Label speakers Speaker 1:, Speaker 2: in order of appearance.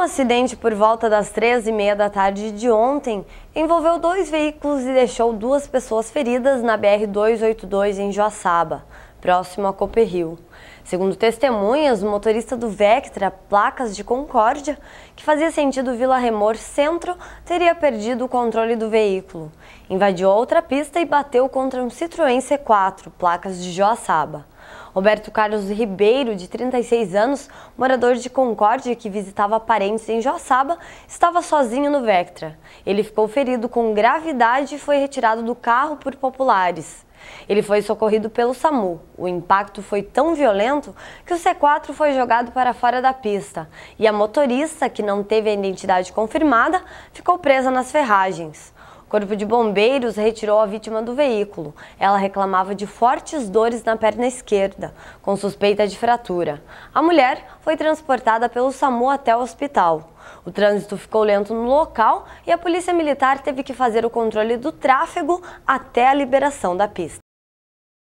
Speaker 1: Um acidente por volta das três e meia da tarde de ontem envolveu dois veículos e deixou duas pessoas feridas na BR-282 em Joaçaba, próximo a Copperhill. Segundo testemunhas, o motorista do Vectra, placas de Concórdia, que fazia sentido Vila Remor Centro, teria perdido o controle do veículo. Invadiu outra pista e bateu contra um Citroën C4, placas de Joaçaba. Roberto Carlos Ribeiro, de 36 anos, morador de Concórdia que visitava parentes em Joaçaba, estava sozinho no Vectra. Ele ficou ferido com gravidade e foi retirado do carro por populares. Ele foi socorrido pelo SAMU. O impacto foi tão violento que o C4 foi jogado para fora da pista e a motorista, que não teve a identidade confirmada, ficou presa nas ferragens. Corpo de Bombeiros retirou a vítima do veículo. Ela reclamava de fortes dores na perna esquerda, com suspeita de fratura. A mulher foi transportada pelo SAMU até o hospital. O trânsito ficou lento no local e a Polícia Militar teve que fazer o controle do tráfego até a liberação da pista.